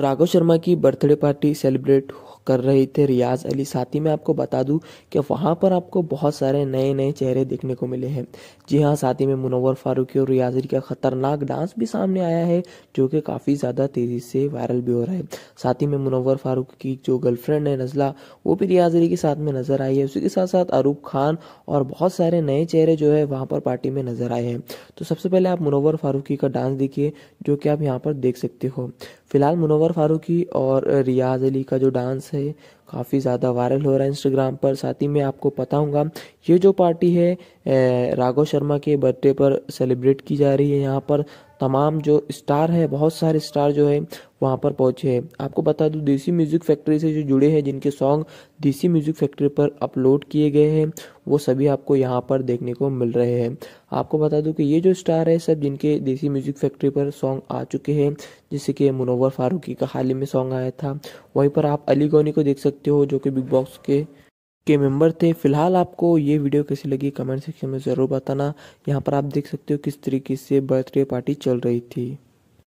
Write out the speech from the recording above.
राघव शर्मा की birthday party celebrate कर रहे थे रियाज अली साथ ही मैं आपको बता दूं कि वहां पर आपको बहुत सारे नए नए चेहरे देखने को मिले हैं जी हाँ साथ ही में मुनवर फारूकी और रियाज अली का खतरनाक डांस भी सामने आया है जो कि काफ़ी ज़्यादा तेज़ी से वायरल भी हो रहा है साथ ही में मुनवर फारूक की जो गर्लफ्रेंड है नजला वो भी रियाज अली के साथ में नज़र आई है उसी के साथ साथ आरूफ खान और बहुत सारे नए चेहरे जो है वहाँ पर पार्टी में नज़र आए हैं तो सबसे पहले आप मुनवर फारूकी का डांस देखिए जो कि आप यहाँ पर देख सकते हो फ़िलहाल मुनवर फारूकी और रियाज अली का जो डांस है काफ़ी ज़्यादा वायरल हो रहा है इंस्टाग्राम पर साथ ही मैं आपको हूँ ये जो पार्टी है राघव शर्मा के बर्थडे पर सेलिब्रेट की जा रही है यहाँ पर तमाम जो स्टार है बहुत सारे स्टार जो है वहाँ पर पहुँचे हैं आपको बता दूँ देसी म्यूज़िक फैक्ट्री से जो जुड़े हैं जिनके सॉन्ग देसी म्यूज़िक फैक्ट्री पर अपलोड किए गए हैं वो सभी आपको यहाँ पर देखने को मिल रहे हैं आपको बता दूँ कि ये जो स्टार है सब जिनके देसी म्यूज़िक फैक्ट्री पर सॉन्ग आ चुके हैं जैसे कि मुनोवर फारूकी का हाल ही में सॉन्ग आया था वहीं पर आप अली गौनी को देख सकते हो जो कि बिग बॉक्स के के मेंबर थे फिलहाल आपको ये वीडियो कैसी लगी कमेंट सेक्शन में ज़रूर बताना यहाँ पर आप देख सकते हो किस तरीके से बर्थडे पार्टी चल रही थी